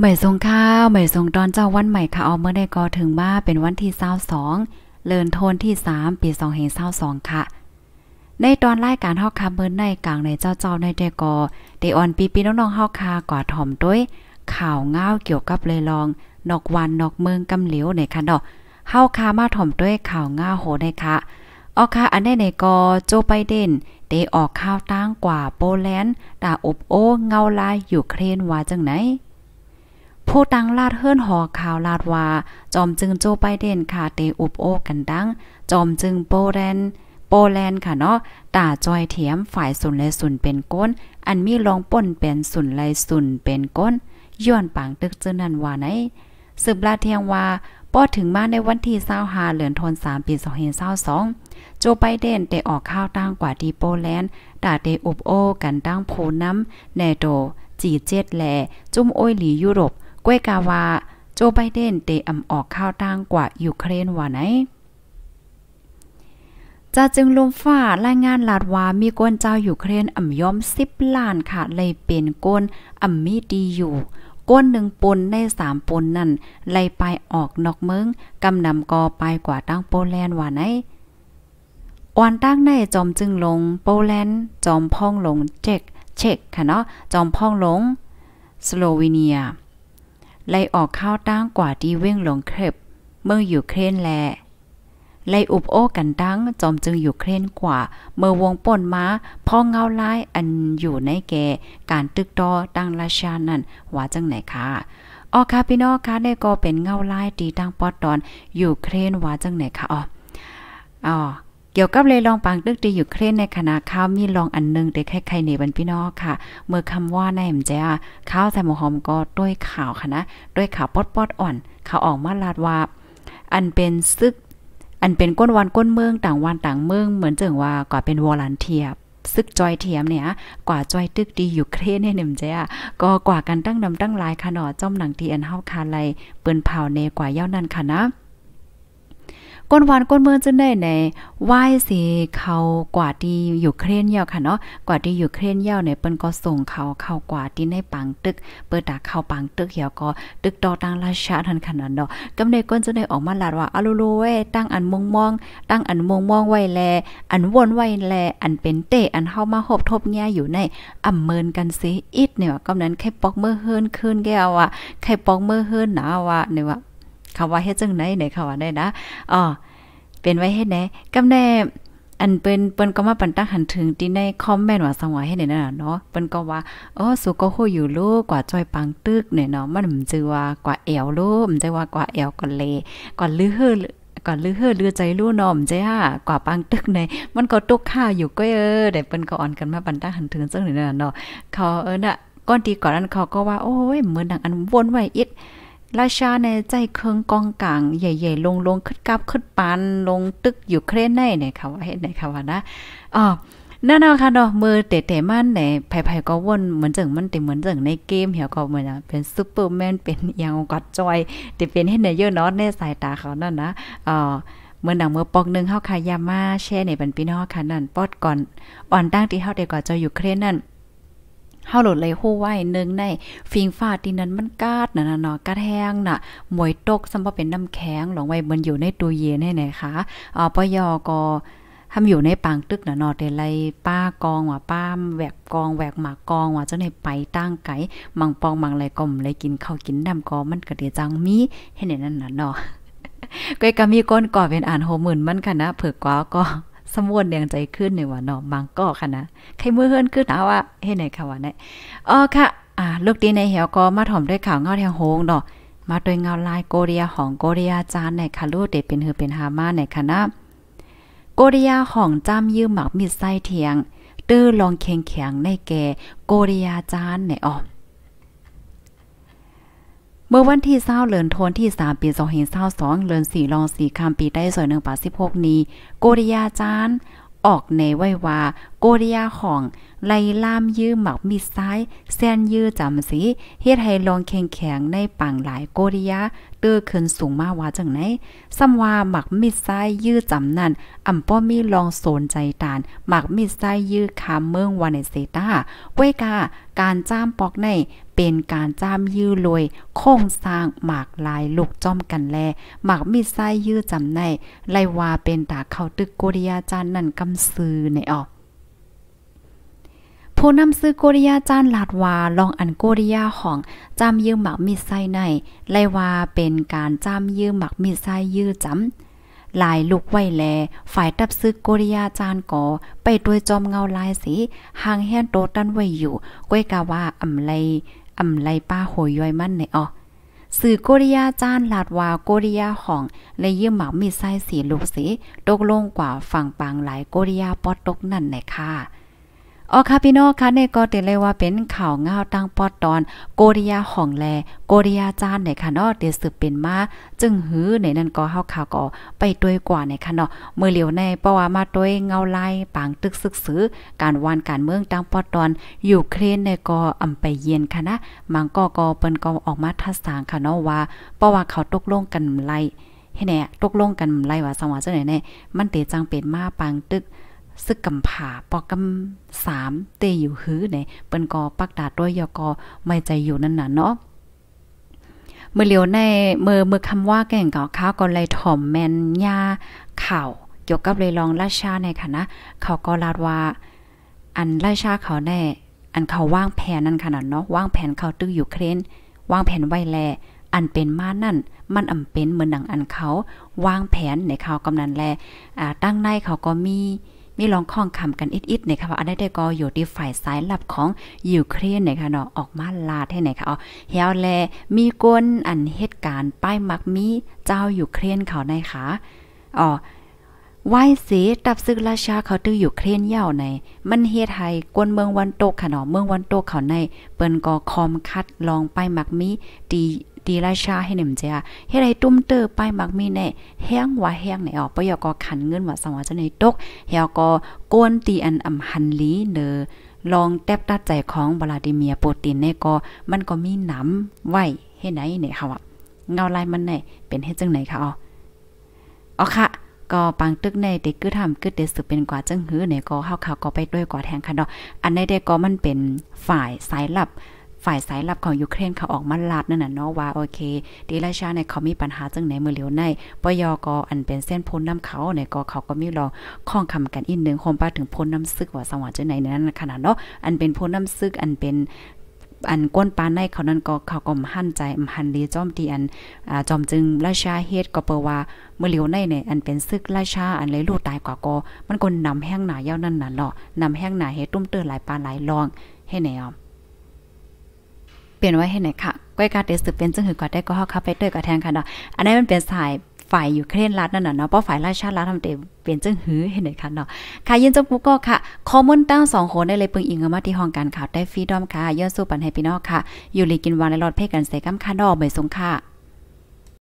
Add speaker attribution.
Speaker 1: ใหม่ทรงข้าวใหม่ทรงตอนเจ้าวันใหม่ค่ะเอาเมื่อได้ก็ถึง้าเป็นวันที่เศร้าสองเลินโทนที่สามปีสองเห็นเศร้าสองค่ะ ในตอนไล่การเฮอคาเมื่อในกลางในเจ้าเจ้าในแต่กอเดออนปีปีน้องๆเฮอคาก่อถ่อมด้วย ข่าวงาวเกี่ยวกับเลยลอง นอกวันนอกเมืองกำเหลียวในคันดอกฮาคามาถ่อมด้วยข่าวงาโหในค่ะออค่ะอันในในกอโจไปเดนได้ออกข้าวตั้งกว่าโปแลนด์ด่าอบโอเงาลายอยู่เครนว่าจังไหนผู้ตังลาดเฮิรนหอข่าวลาดว่าจอมจึงโจไปเด่นค่ะเตอุบโอกันดัง จอมจึงโปแลนโปแลนด์ค่ะเนาะตาจอยเทียมฝ่ายสุนและสุนเป็นก้น อันมีรองป่นเป็นสุนไลสุนเป็นก้น ย้อนปางตึกจืนันว่าไหนสืบลาเทียงว่าป้อถึงมาในวันที่า2าเหลือนทนสามปีสองเน2สอง โจไปเดนไต้ออกข้าวตั้งกว่าดีโปแลนด์ด่าเดอุบโอกันตั้งโพน้ำแนโดจีเจ็ดแลจุ้มโอ้ยหลียุโรปวยกาวา โจไบเดน เตอำออกข้าวตังกว่ายูเครนว่าไหนจะจึงลมฟ้ารายงานลาดว่ามีก้นเจ้าอยู่เครนอ่ำย่อมสิบล้านค่ะ เลยเป็นก้นอ่ำมีดีอยู่ ก้นหนึ่งปนในสามปนนั่นเลยไปออกนอกเมืองกำนำกอไปกว่าตั้งโปแลนด์ว่าไหนอันตั้งในจอมจึงลงโปแลนด์จอมพ่องลงเจ็กเช็กค่ะเนาะจอมพ่องลง สโลวีเนียไลยออกข้าวตั้งกว่าดีเว่งหลงเครบเมื่ออยู่เครนแลไลยอุบโอ้กันตั้งจอมจึงอยู่เครนกว่า เมื่อวงป่นม้าพ่อเงาลายอันอยู่ในแกการตึกตอตั้งราชานั่นว่าจังไหนคะออค่ะพี่น้องค่ะได้ก็เป็นเงาลายตีตั้งปอดตอนอยู่เครนว่าจังไหนคะอ๋ออ๋อเกี่ยวกับเลยลองปังตึกดีอยู่เครนในคณะข้าวมีลองอันนึงเด็กไข่ไข่ในบรรพี่น้องค่ะ เมื่อคำว่าในมเจ้ข้าวใส่หมูหอมก็ด้วยข่าวค่ะนะ ด้วยข่าวปอดปอดอ่อนข่าวออกมาลาดว่า อันเป็นซึก อันเป็นก้นวันก้นเมืองต่างวันต่างเมืองเหมือนเจิงว่าก่าเป็นวอลันเทียซึกจอยเทียมเนี่ย กว่าจอยตึกดีอยู่เครเนี่ยนึ่ยมจ้ะก็กว่ากันตั้งนำตั้งหลายขนอจ้อมหนังทีอันเฮาคาไลเปิ้นเผาเนกว่าเย้านั่นค่ะนะก้นวานก้นเมืองจึงได้ใน ไหว้สิเขากว่าดีอยู่เครนเยาวค่ะเนาะกว่าดีอยู่เครนเยาวเนี่ยเปิ้นก็ส่งเขาเข้ากว่าที่ในปังตึกเปิดตาเข้าปังตึกเหี่ยวก็ตึกต่อตังราชาทันขนาดเนาะกำในก้นจึงได้ออกมาลาดว่าอะลูโลเวตั้งอันมงมอง ตั้งอันมงมองไว้แล อันวนไว้แลอันเป็นเตอันเฮามาหบทบแง่อยู่ในอำเมินกันสิอิดเนี่ยกำนั้นแค่ปอกเมื่อเฮือนคืนแกว่าใครปอกเมื่อเฮือนหนาว่าเนี่ยว่าคำว่าเฮ็ดจังไหนในคำว่าได้นะอ๋อเป็นไว้เฮ็ดไหนกำแน่อันเปิ้นเปิ้นก็มาปันตั้งหันถึงที่ในคอมเมนต์ว่าสงวาให้เนี่ยนะเนาะเปิ้นก็ว่าอ๋อสุก็โหอยู่ลูกกว่าจอยปังตึกเนี่ยเนาะมันมันจือว่ากว่าแอวลูกมันจะว่ากว่าแอวก่อนเลก่อนลือเฮือก่อนลือเฮือรือใจลู่นอมจ้ะกว่าปังตึกในมันก็ตกค่าอยู่ก็เออได้เปิ้นก็อ่อนกันมาปันตั้หันถึงึังหนี่ยนะเนาะเขาเออน่ะก้อนทีก่อนนั้นเขาก็ว่าโอ้ยเหมือนดังอันวนไว้อิดราชาในใจเคืองกองกลางใหญ่ ๆ ลงลงขึ้นกับขึ้นปานลงตึกอยู่เครนในเนี่ยค่ะว่าเห็นไหนค่ะว่านะอ๋อนั่นเอาค่ะเนาะมือเตะเตะมันไหนไผ่ๆก็วนเหมือนจังมันเตะเหมือนจังในเกมเหี่ยวก็เหมือนเป็นซูเปอร์แมนเป็นยังกัดจอยติเป็นเห็นในเยอะเนาะในสายตาเขานั่นนะเออเมื่อหนังเมื่อปอกนึงเฮาคายามาแช่ในบันพี่น้องค่ะนั่นปอดก่อน อ่อนตั้งที่เฮาได้ก่อจะอยู่เครนนั่นเฮาโหลดเลยู้ไว้นึงในฟิงฟ้าที่นั้นมันกาดน่ะเนาะกาดแห้งน่ะหมวยตกซำบ่เป็นน้ำแข็งหลงไว้มันอยู่ในตู้เย็นให้ไหนคะอ่าปยก็ทำอยู่ในปางตึกน่ะเนาะแต่ไรป้ากองว่าป้ามแหวกกองแหวกหมากกองว่าเจ้าในไปตั้งไก่มังปองมังไรก็มเลยกินข้าวกินน้ำก็มันก็เดจังมีให้ไนนั่นน่ะเนาะก็ก็มีก้นก่อเป็นอ่านโหมื่นมันค่ะนะเผือกกว่าก็สมวนเนียงใจขึ้นในว่าเนาะบางก็ค่ะนะใครมือเฮือนขึ้นเอาว่าเฮ็ดไหนค่ะว่าเนี่ยอ๋อค่ะ อ่า ลูกดีในเหี่ยวก็มาถ่อมด้วยข่าวเงาแทงโฮงเนาะมาด้วยเงาลายโกเรียของโกเรียจานในค่ะลูกเด็เป็นเฮือเป็นฮามาในค่ะนะโกเรียของจ้ำยืมหมักมีดไส้เทียง ตื้อลองเคียงแข็งในแก่โกเรียจานในอ๋อเมื่อวันที่เศร้าเลือนทนที่สามปี2องเห็นเศร้าสองเลือนสี่องสี่คำปี ได้สวยหนึ่งป่าสิบหกนี้โกริยาจาน ออกในไว้ว่าโกริยาของ ไลล่ามยื้อหมักมดซ้าย แซนยื้อจำสีเฮ็ดให้ลองแข็งแข็งในปังหลายโกริยาเตื้อขึ้นสูงมาว่าจังไหนซ้ำว่าหมักมดซ้ายยื้อจำนั่นอ่ำป้อมีลองโซนใจตาน หมักมดซ้ายยื้อคาเมืองวานนเซตาเวกา การจ้ามปอกในเป็นการจ้ามยื้อลอยโค้งสร้างหมากลายลูกจ้อมกันแลหมากมีไส้ยื้อจำในไลวาเป็นตาเข้าตึกโกริยาจานนั่นกำซื้อในออก ผู้นำซื้อโกริยาจานลาดวาลองอันโกริยาของจามยื้อหมักมีไส้ใน ไลวาเป็นการจามยื้อหมักมีไส้ยื้อจำลายลูกไว้แล ฝ่ายตับซึกโกริยาจานก่อไปด้วยจอมเงาลายสีหางแห้นโตตันไว้อยู่ก้อยกะว่าอำไลอำไลป้าโหยย้อยมันในออสื่อโกริยาจ้านลาดวาโกริยาของ และเยื่มหมามีไส้สีลูกสีตกลงกว่าฝั่งปางหลายโกริยาปอดตกนั่นไหนค่ะอ๋อค่ะพี่น้องค่ะเนก็ติเลยว่าเป็นข่าวง้าวตั้งปอดตอน โกริยาห่องแล โกริยาจานในค่ะเนาะเดี๋ยวสืบเป็นมา จึงหื้อในนั้นก็เฮาข่าวก็ไปด้วยกว่าในค่ะเนาะเมื่อเหลียวในเพราะว่ามาด้วยเงาไล่ปางตึกซึกซือการวานการเมืองตั้งปอดตอนอยู่เครนในก็อำไปเย็นค่ะนะมังก็ก็เปิ้นก็ออกมาทัดสางค่ะเนาะว่าเพราะว่าเขาตกลงกันไล่ให้แน่ตกลงกันไล่ว่าสังว่เจ้าไหนเน่มันเตจังเป็นมาปางตึกซึกกำผาปอกำสามเตอยู่หื้อเนี่ยเปิ้นกอปักดาดด้วยยอกอไม่ใจอยู่นั่นน่ะเนาะเมื่อเลียวในเมื่อเมื่อคำว่าแก่งเก่าข้าวก็เลยถ่อมแมนยาข่าวเกี่ยวกับเลยลองราชาในค่ะนะเขาก็ลาดว่า อันราชาเขาแน่ อันเขาว่างแผนนั่นขนาดเนาะว่างแผนเขาตึ้ออยู่เครนว่างแผนไว้แลอันเป็นมานั่น มันอำเป็นเหมือนหนังอันเขาวางแผนในเขากำนันแลอ่าตั้งในเขาก็มีมีลองข้องคำกันอิดๆนะคะว่าอันได้ได้ก็อยู่ที่ฝ่ายสายลับของยูเครนนะคะเนาะออกมาลาดให้ไหนคะเอาเฮวแลมีกนอันเหตุการณ์ป้ายมักมีเจ้ายูเครนเขาในคะอ๋อไหวเสตับซึกราชาเขาตื้ออยู่เครนเย่าใน มันเฮไทยกวนเมืองวันโตกขนาะเมืองวันโตกเขาในเปิ้นก็คอมคัดลองไปมักมีตีตีราชาให้หนิมเจ้าเฮ็ดให้ตุ้มเตอไปมักมีแน่แห้งว่าแห้งไหนออกปยกอขันเงินว่าสมงว่าจในตกเฮาก็โกนตีอันอำหันลีเนอลองแตบตัดใจของบลาดิเมียโปตินเนี่ยก็มันก็มีหนำไหวเให้ไหนเนี่ยค่ะว่าเงาลายมันไหนเป็นเฮจังไหนคะอ๋ออ๋อค่ะก็ปังตึกในเด็กกือทำกึ่เด็กสืบเป็นกว่าจังหื้อเนี่ยก็เข้าข่าวก็ไปด้วยกว่าแทงค่ะดอกอันในเด็กก็มันเป็นฝ่ายสายลับฝ่ายสายลับของยูเครนเขาออกมาลาดนั่นน่ะเนาะว่าโอเค ดีราชาในเขามีปัญหาจังไหนมือเหลียวในปยกอันเป็นเส้นพ้นน้ำเขาในก็เขาก็มีรอข้องคำกันอีกนึงคมป้าถึงพ้นน้ำซึกว่าสว่างจังไหนนั้นขนาดเนาะอันเป็นพ้นน้ำซึกอันเป็นอันก้นปานในเขานั้นก็เขาก็มหั่นใจหั่นดีจ้อมตีอันอ่าจอมจึงราชาเฮ็ดก็เปว่าเมื่อเหลียวในเนี่ยอันเป็นซึกราชาอันเลยลูกตายกว่าก็มันก็นำแห้งหนาเย้านั่นน่ะเนาะนำแห้งหนาเฮ็ดตุ้มเตื้อหลายปานหลายรองให้แนวเปลี่ยนไว้ให้ไหนค่ะก้อยกาเตสืบเป็นจังหือกอดได้ก็ฮอกคาไปเตยก็แทงค่ะเนาะอันนี้มันเป็นสายฝ่ายอยู่เครนรัฐนั่นน่ะเนาะ เพราะฝ่ายราชาตรัฐทำเต็มเปลี่ยนจังหือ เห็นไหมคะเนาะค่ะยินจังกูก็ค่ะ คอมมอนตั้งสองโนได้เลยปึงอิงมาที่ห้องการข่าวได้ฟรีดอมค่ะย้อนสู้ปันให้พี่น้องค่ะ อยู่ลีกินวานในรอดเพ่กันเสกัมค่ะดอกใบสงค่ะ